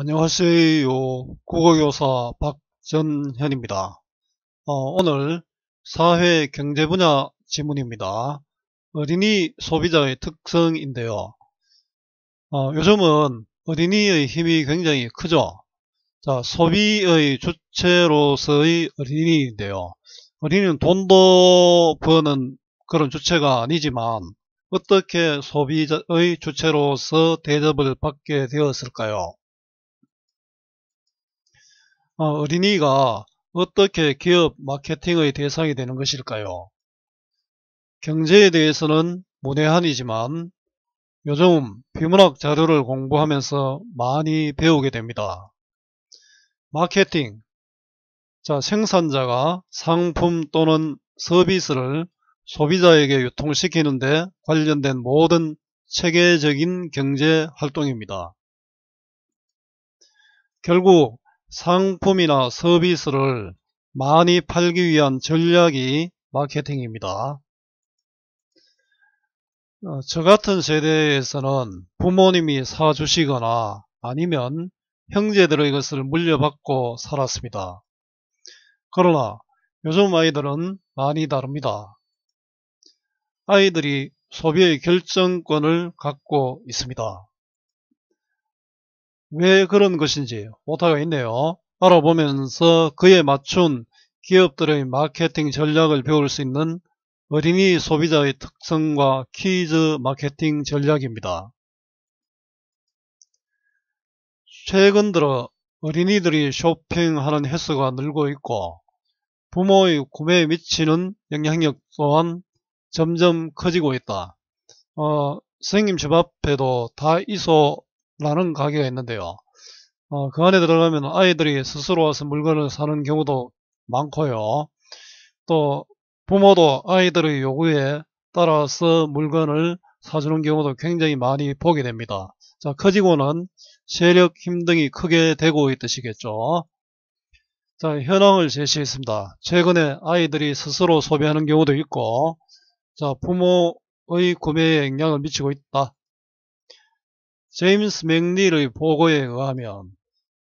안녕하세요. 국어교사 박전현입니다. 어, 오늘 사회 경제 분야 지문입니다. 어린이 소비자의 특성인데요. 어, 요즘은 어린이의 힘이 굉장히 크죠. 자, 소비의 주체로서의 어린이인데요. 어린이는 돈도 버는 그런 주체가 아니지만 어떻게 소비자의 주체로서 대접을 받게 되었을까요? 어, 어린이가 어떻게 기업 마케팅의 대상이 되는 것일까요? 경제에 대해서는 문외한이지만 요즘 비문학 자료를 공부하면서 많이 배우게 됩니다. 마케팅 자, 생산자가 상품 또는 서비스를 소비자에게 유통시키는데 관련된 모든 체계적인 경제 활동입니다. 결국 상품이나 서비스를 많이 팔기 위한 전략이 마케팅입니다. 어, 저 같은 세대에서는 부모님이 사주시거나 아니면 형제들의 것을 물려받고 살았습니다. 그러나 요즘 아이들은 많이 다릅니다. 아이들이 소비의 결정권을 갖고 있습니다. 왜 그런 것인지 오타가 있네요. 알아보면서 그에 맞춘 기업들의 마케팅 전략을 배울 수 있는 어린이 소비자의 특성과 키즈 마케팅 전략입니다. 최근 들어 어린이들이 쇼핑하는 횟수가 늘고 있고 부모의 구매에 미치는 영향력 또한 점점 커지고 있다. 어, 선생님 집 앞에도 다이소 라는 가게가 있는데요. 어, 그 안에 들어가면 아이들이 스스로 와서 물건을 사는 경우도 많고요. 또 부모도 아이들의 요구에 따라서 물건을 사주는 경우도 굉장히 많이 보게 됩니다. 자, 커지고는 세력 힘등이 크게 되고 있듯이겠죠. 자, 현황을 제시했습니다. 최근에 아이들이 스스로 소비하는 경우도 있고, 자, 부모의 구매에 영향을 미치고 있다. 제임스 맥닐의 보고에 의하면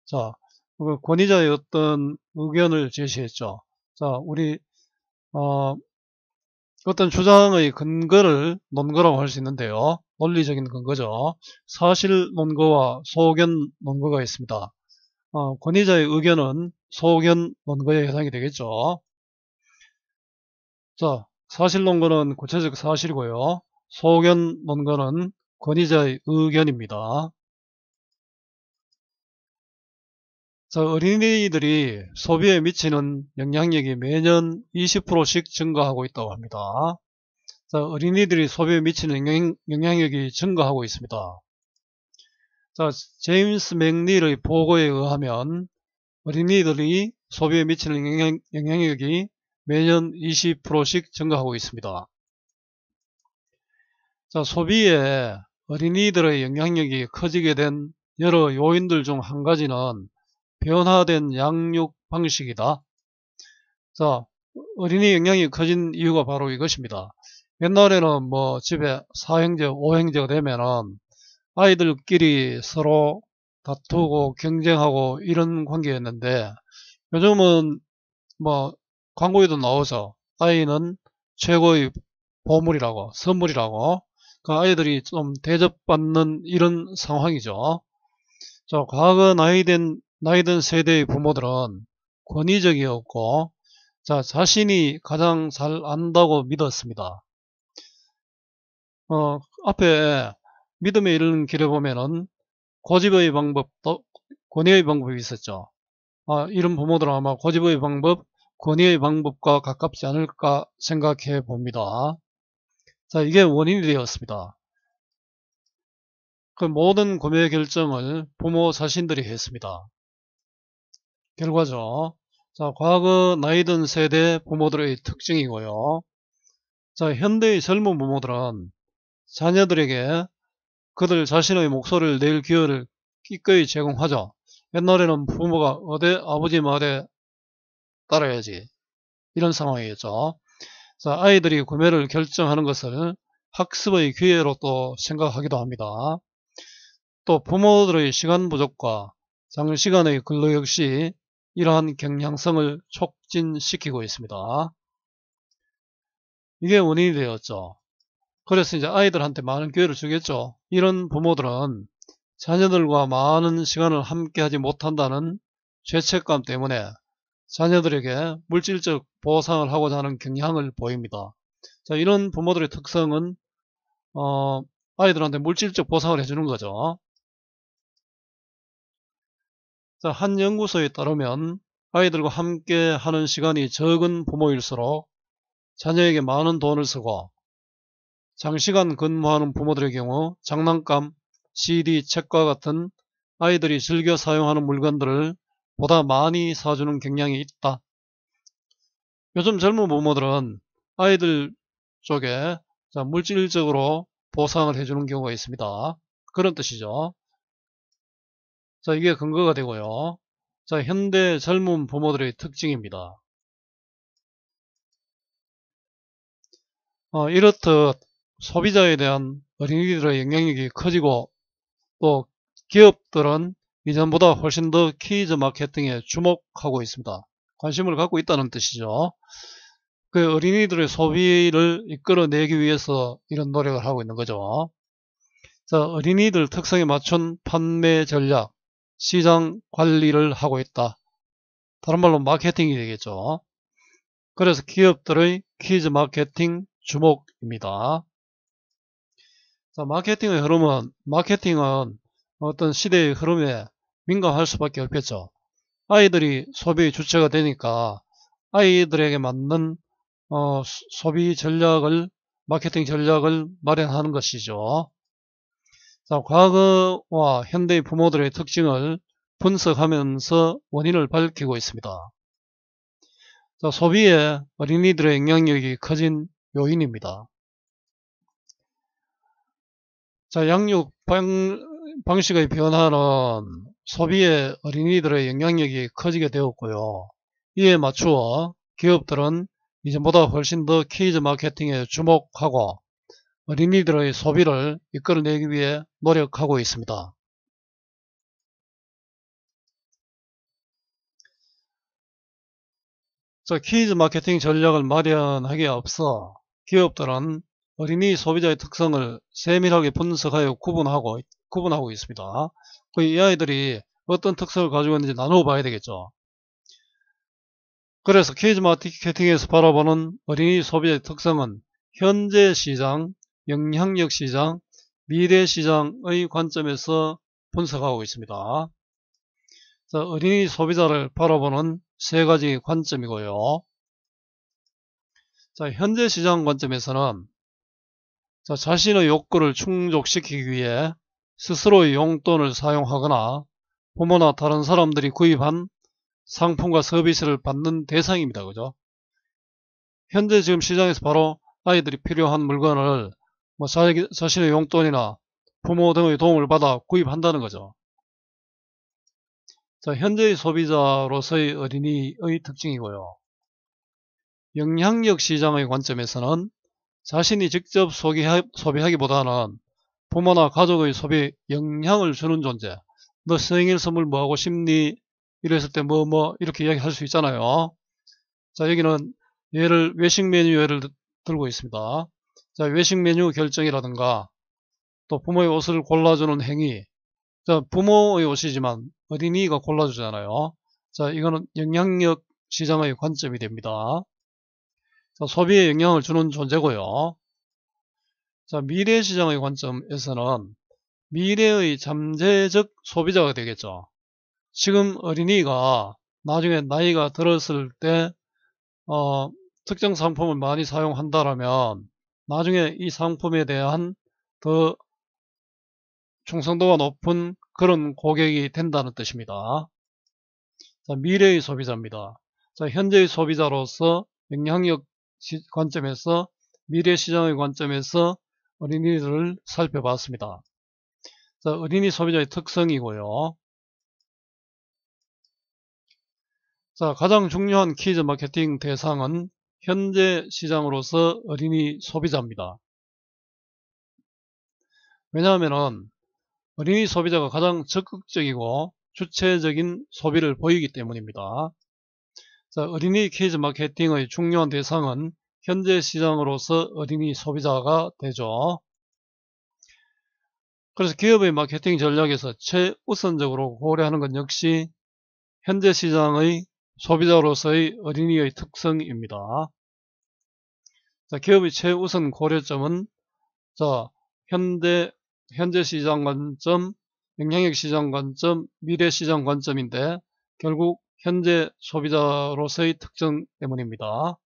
자 그 권위자의 어떤 의견을 제시했죠. 자 우리 어, 어떤 주장의 근거를 논거라고 할 수 있는데요. 논리적인 근거죠. 사실 논거와 소견 논거가 있습니다. 어, 권위자의 의견은 소견 논거에 해당이 되겠죠. 자, 사실 논거는 구체적 사실이고요. 소견 논거는 권위자의 의견입니다. 자, 어린이들이 소비에 미치는 영향력이 매년 20%씩 증가하고 있다고 합니다. 자, 어린이들이 소비에 미치는 영향, 력이 증가하고 있습니다. 자, 제임스 맥닐의 보고에 의하면 어린이들이 소비에 미치는 영향, 영향력이 매년 20%씩 증가하고 있습니다. 자, 소비에 어린이들의 영향력이 커지게 된 여러 요인들 중 한 가지는 변화된 양육 방식이다. 자, 어린이 영향이 커진 이유가 바로 이것입니다. 옛날에는 뭐 집에 4형제5형제가 되면은 아이들끼리 서로 다투고 경쟁하고 이런 관계였는데 요즘은 뭐 광고에도 나오죠. 아이는 최고의 보물이라고, 선물이라고 그 아이들이 좀 대접받는 이런 상황이죠. 자, 과거 나이든 나이든 세대의 부모들은 권위적이었고 자, 자신이 가장 잘 안다고 믿었습니다. 어, 앞에 믿음에 이르는 길을 보면은 고집의 방법, 도 권위의 방법이 있었죠. 아, 이런 부모들은 아마 고집의 방법, 권위의 방법과 가깝지 않을까 생각해 봅니다. 자, 이게 원인이 되었습니다. 그 모든 구매 결정을 부모 자신들이 했습니다. 결과죠. 자, 과거 나이든 세대 부모들의 특징이고요. 자, 현대의 젊은 부모들은 자녀들에게 그들 자신의 목소리를 낼 기회를 기꺼이 제공하죠. 옛날에는 부모가 어디 아버지 말에 따라야지 이런 상황이었죠. 자, 아이들이 구매를 결정하는 것을 학습의 기회로 또 생각하기도 합니다. 또 부모들의 시간 부족과 장시간의 근로 역시 이러한 경향성을 촉진시키고 있습니다. 이게 원인이 되었죠. 그래서 이제 아이들한테 많은 기회를 주겠죠. 이런 부모들은 자녀들과 많은 시간을 함께하지 못한다는 죄책감 때문에 자녀들에게 물질적 보상을 하고자 하는 경향을 보입니다. 자, 이런 부모들의 특성은 어, 아이들한테 물질적 보상을 해주는 거죠. 자, 한 연구소에 따르면 아이들과 함께 하는 시간이 적은 부모일수록 자녀에게 많은 돈을 쓰고 장시간 근무하는 부모들의 경우 장난감, CD, 책과 같은 아이들이 즐겨 사용하는 물건들을 보다 많이 사주는 경향이 있다. 요즘 젊은 부모들은 아이들 쪽에 물질적으로 보상을 해주는 경우가 있습니다. 그런 뜻이죠. 자, 이게 근거가 되고요. 자, 현대 젊은 부모들의 특징입니다. 어, 이렇듯 소비자에 대한 어린이들의 영향력이 커지고 또 기업들은 이전보다 훨씬 더 키즈 마케팅에 주목하고 있습니다. 관심을 갖고 있다는 뜻이죠. 그 어린이들의 소비를 이끌어내기 위해서 이런 노력을 하고 있는 거죠. 자, 어린이들 특성에 맞춘 판매 전략, 시장 관리를 하고 있다. 다른 말로 마케팅이 되겠죠. 그래서 기업들의 키즈 마케팅 주목입니다. 자, 마케팅의 흐름은, 마케팅은 어떤 시대의 흐름에 민감할 수밖에 없겠죠. 아이들이 소비의 주체가 되니까 아이들에게 맞는 어, 소비 전략을 마케팅 전략을 마련하는 것이죠. 자, 과거와 현대의 부모들의 특징을 분석하면서 원인을 밝히고 있습니다. 자, 소비에 어린이들의 영향력이 커진 요인입니다. 자, 양육 방, 방식의 변화는 소비의 어린이들의 영향력이 커지게 되었고요. 이에 맞추어 기업들은 이전보다 훨씬 더케즈 마케팅에 주목하고 어린이들의 소비를 이끌어내기 위해 노력하고 있습니다. 자, 키즈 마케팅 전략을 마련하기에 앞서 기업들은 어린이 소비자의 특성을 세밀하게 분석하여 구분하고, 구분하고 있습니다. 그이 아이들이 어떤 특성을 가지고 있는지 나누어 봐야 되겠죠. 그래서 케이지 마케팅에서 바라보는 어린이 소비의 자 특성은 현재 시장, 영향력 시장, 미래 시장의 관점에서 분석하고 있습니다. 자, 어린이 소비자를 바라보는 세 가지 관점이고요. 자, 현재 시장 관점에서는 자, 자신의 욕구를 충족시키기 위해 스스로의 용돈을 사용하거나 부모나 다른 사람들이 구입한 상품과 서비스를 받는 대상입니다. 그죠? 현재 지금 시장에서 바로 아이들이 필요한 물건을 뭐 자기, 자신의 용돈이나 부모 등의 도움을 받아 구입한다는 거죠. 자, 현재의 소비자로서의 어린이의 특징이고요. 영향력 시장의 관점에서는 자신이 직접 소비하기보다는 부모나 가족의 소비에 영향을 주는 존재. 너 생일 선물 뭐 하고 싶니? 이랬을 때 뭐뭐 뭐, 이렇게 이야기할 수 있잖아요. 자 여기는 예를 외식 메뉴 예를 들고 있습니다. 자 외식 메뉴 결정이라든가 또 부모의 옷을 골라주는 행위. 자 부모의 옷이지만 어린이가 골라주잖아요. 자 이거는 영향력 시장의 관점이 됩니다. 자, 소비에 영향을 주는 존재고요. 자, 미래 시장의 관점에서는 미래의 잠재적 소비자가 되겠죠. 지금 어린이가 나중에 나이가 들었을 때 어, 특정 상품을 많이 사용한다라면 나중에 이 상품에 대한 더 충성도가 높은 그런 고객이 된다는 뜻입니다. 자, 미래의 소비자입니다. 자, 현재의 소비자로서 영향력 관점에서 미래 시장의 관점에서 어린이를 살펴봤습니다. 어린이 소비자의 특성이고요. 자, 가장 중요한 키즈 마케팅 대상은 현재 시장으로서 어린이 소비자입니다. 왜냐하면 어린이 소비자가 가장 적극적이고 주체적인 소비를 보이기 때문입니다. 자, 어린이 키즈 마케팅의 중요한 대상은 현재 시장으로서 어린이 소비자가 되죠. 그래서 기업의 마케팅 전략에서 최우선적으로 고려하는 건 역시 현재 시장의 소비자로서의 어린이의 특성입니다. 자, 기업의 최우선 고려점은 자, 현대 현재 시장 관점, 영향력 시장 관점, 미래 시장 관점인데 결국 현재 소비자로서의 특징 때문입니다.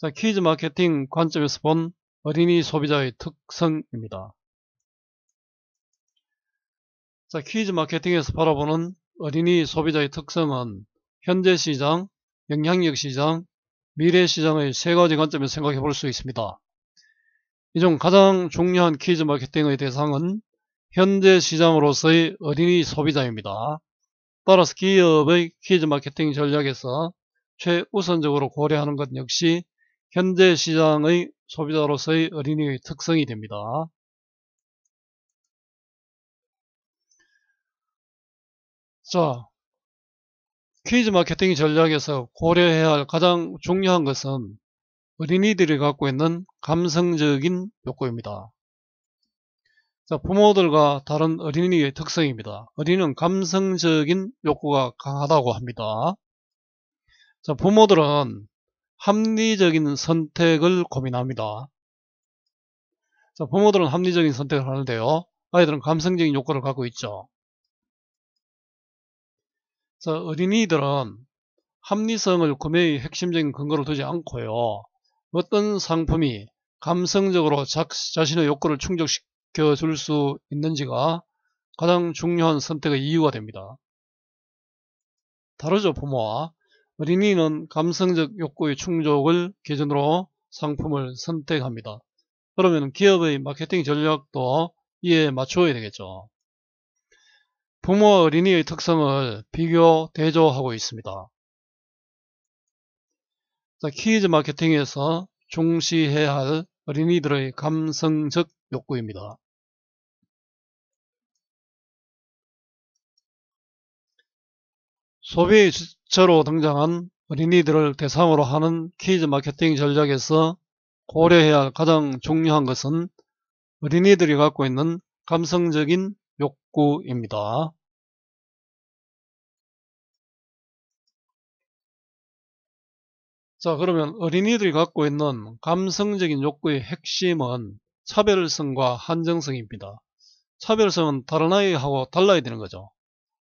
자, 키즈 마케팅 관점에서 본 어린이 소비자의 특성입니다. 자, 키즈 마케팅에서 바라보는 어린이 소비자의 특성은 현재 시장, 영향력 시장, 미래 시장의 세 가지 관점에서 생각해 볼 수 있습니다. 이 중 가장 중요한 키즈 마케팅의 대상은 현재 시장으로서의 어린이 소비자입니다. 따라서 기업의 키즈 마케팅 전략에서 최우선적으로 고려하는 것 역시 현재 시장의 소비자로서의 어린이의 특성이 됩니다. 자, 퀴즈 마케팅 전략에서 고려해야 할 가장 중요한 것은 어린이들이 갖고 있는 감성적인 욕구입니다. 자, 부모들과 다른 어린이의 특성입니다. 어린이는 감성적인 욕구가 강하다고 합니다. 자, 부모들은 합리적인 선택을 고민합니다. 자, 부모들은 합리적인 선택을 하는데요. 아이들은 감성적인 욕구를 갖고 있죠. 자, 어린이들은 합리성을 구매의 핵심적인 근거로 두지 않고요. 어떤 상품이 감성적으로 자, 자신의 욕구를 충족시켜 줄 수 있는지가 가장 중요한 선택의 이유가 됩니다. 다르죠, 부모와. 어린이는 감성적 욕구의 충족을 기준으로 상품을 선택합니다. 그러면 기업의 마케팅 전략도 이에 맞추어야 되겠죠. 부모와 어린이의 특성을 비교, 대조하고 있습니다. 자, 키즈 마케팅에서 중시해야 할 어린이들의 감성적 욕구입니다. 소비 주체로 등장한 어린이들을 대상으로 하는 키즈 마케팅 전략에서 고려해야 할 가장 중요한 것은 어린이들이 갖고 있는 감성적인 욕구입니다. 자 그러면 어린이들이 갖고 있는 감성적인 욕구의 핵심은 차별성과 한정성입니다. 차별성은 다른 아이하고 달라야 되는 거죠.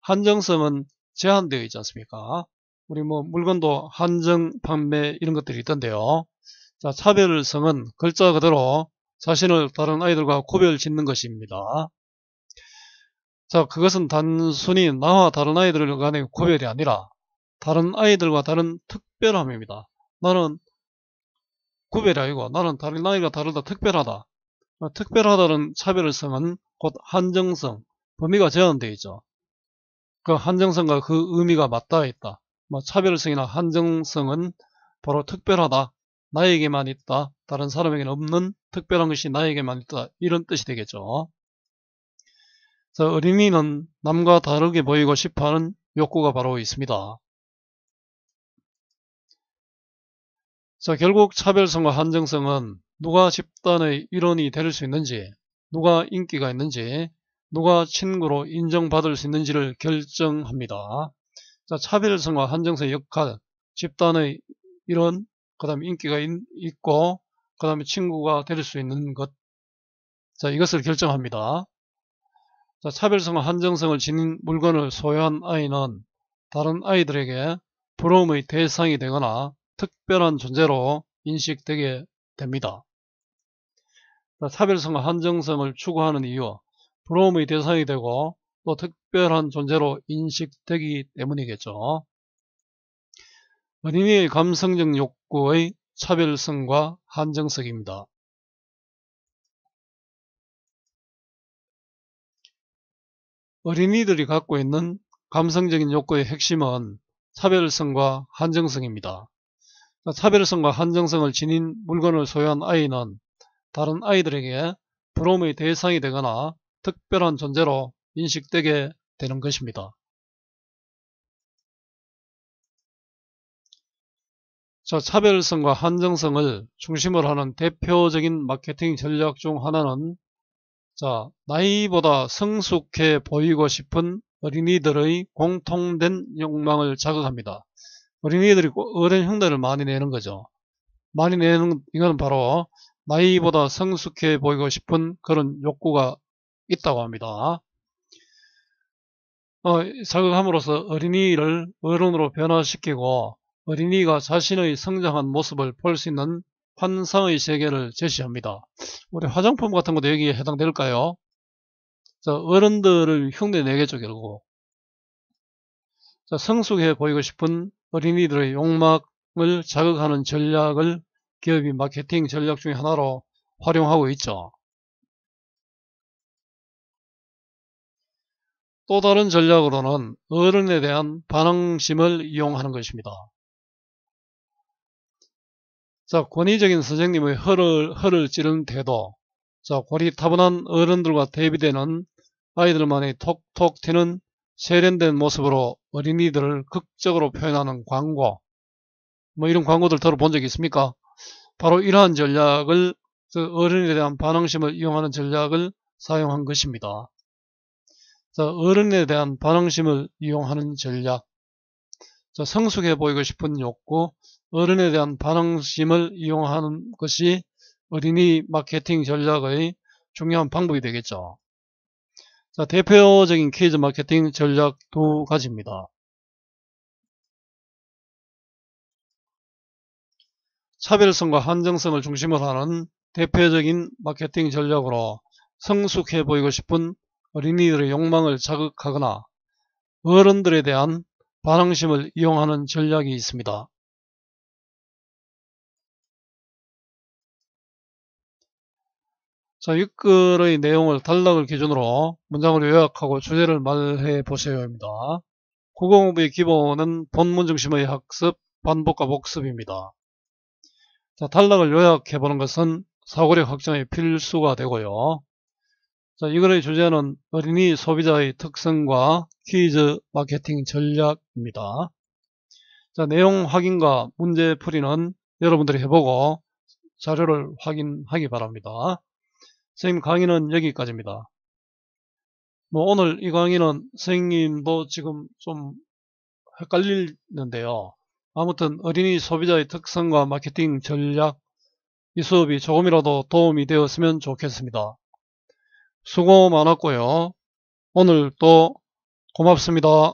한정성은 제한되어 있지 않습니까? 우리 뭐 물건도 한정 판매 이런 것들이 있던데요. 자, 차별성은 글자 그대로 자신을 다른 아이들과 구별 짓는 것입니다. 자, 그것은 단순히 나와 다른 아이들 간의 구별이 아니라 다른 아이들과 다른 특별함입니다. 나는 구별이 아니고 나는 다른 아이가 다르다 특별하다. 어, 특별하다는 차별성은 곧 한정성, 범위가 제한되어 있죠. 그 한정성과 그 의미가 맞닿아 있다. 뭐 차별성이나 한정성은 바로 특별하다. 나에게만 있다. 다른 사람에게는 없는 특별한 것이 나에게만 있다. 이런 뜻이 되겠죠. 그 어린이는 남과 다르게 보이고 싶어하는 욕구가 바로 있습니다. 자, 결국 차별성과 한정성은 누가 집단의 일원이 될 수 있는지, 누가 인기가 있는지, 누가 친구로 인정받을 수 있는지를 결정합니다. 자, 차별성과 한정성의 역할, 집단의 이런, 그 다음에 인기가 있, 있고, 그 다음에 친구가 될 수 있는 것. 자, 이것을 결정합니다. 자, 차별성과 한정성을 지닌 물건을 소유한 아이는 다른 아이들에게 부러움의 대상이 되거나 특별한 존재로 인식되게 됩니다. 차별성과 한정성을 추구하는 이유 부러움의 대상이 되고 또 특별한 존재로 인식되기 때문이겠죠. 어린이의 감성적 욕구의 차별성과 한정성입니다. 어린이들이 갖고 있는 감성적인 욕구의 핵심은 차별성과 한정성입니다. 차별성과 한정성을 지닌 물건을 소유한 아이는 다른 아이들에게 부러움의 대상이 되거나 특별한 존재로 인식되게 되는 것입니다. 자, 차별성과 한정성을 중심으로 하는 대표적인 마케팅 전략 중 하나는 자, 나이보다 성숙해 보이고 싶은 어린이들의 공통된 욕망을 자극합니다. 어린이들이 어린 형내를 많이 내는 거죠. 많이 내는 이건 바로 나이보다 성숙해 보이고 싶은 그런 욕구가 있다고 합니다. 어, 사극함으로써 어린이를 어른으로 변화시키고 어린이가 자신의 성장한 모습을 볼 수 있는 환상의 세계를 제시합니다. 우리 화장품 같은 것도 여기에 해당될까요? 자, 어른들을 흉내내겠죠, 결국. 자, 성숙해 보이고 싶은 어린이들의 욕망을 자극하는 전략을 기업이 마케팅 전략 중의 하나로 활용하고 있죠. 또 다른 전략으로는 어른에 대한 반항심을 이용하는 것입니다. 자, 권위적인 선생님의 허를, 허를 찌른 태도, 자, 고리타분한 어른들과 대비되는 아이들만의 톡톡 튀는 세련된 모습으로 어린이들을 극적으로 표현하는 광고, 뭐 이런 광고들 들어본 적 있습니까? 바로 이러한 전략을, 그 어른에 대한 반항심을 이용하는 전략을 사용한 것입니다. 자, 어른에 대한 반항심을 이용하는 전략. 자, 성숙해 보이고 싶은 욕구, 어른에 대한 반항심을 이용하는 것이 어린이 마케팅 전략의 중요한 방법이 되겠죠. 자, 대표적인 케이즈 마케팅 전략 두 가지입니다. 차별성과 한정성을 중심으로 하는 대표적인 마케팅 전략으로 성숙해 보이고 싶은 어린이들의 욕망을 자극하거나 어른들에 대한 반항심을 이용하는 전략이 있습니다. 자, 6글의 내용을 단락을 기준으로 문장을 요약하고 주제를 말해 보세요입니다. 국어공부의 기본은 본문 중심의 학습, 반복과 복습입니다. 자, 단락을 요약해 보는 것은 사고력 확장의 필수가 되고요. 자, 이거의 주제는 어린이 소비자의 특성과 퀴즈 마케팅 전략입니다. 자, 내용 확인과 문제 풀이는 여러분들이 해보고 자료를 확인하기 바랍니다. 선생님 강의는 여기까지입니다. 뭐 오늘 이 강의는 선생님도 지금 좀 헷갈리는데요. 아무튼 어린이 소비자의 특성과 마케팅 전략 이 수업이 조금이라도 도움이 되었으면 좋겠습니다. 수고 많았고요. 오늘도 고맙습니다.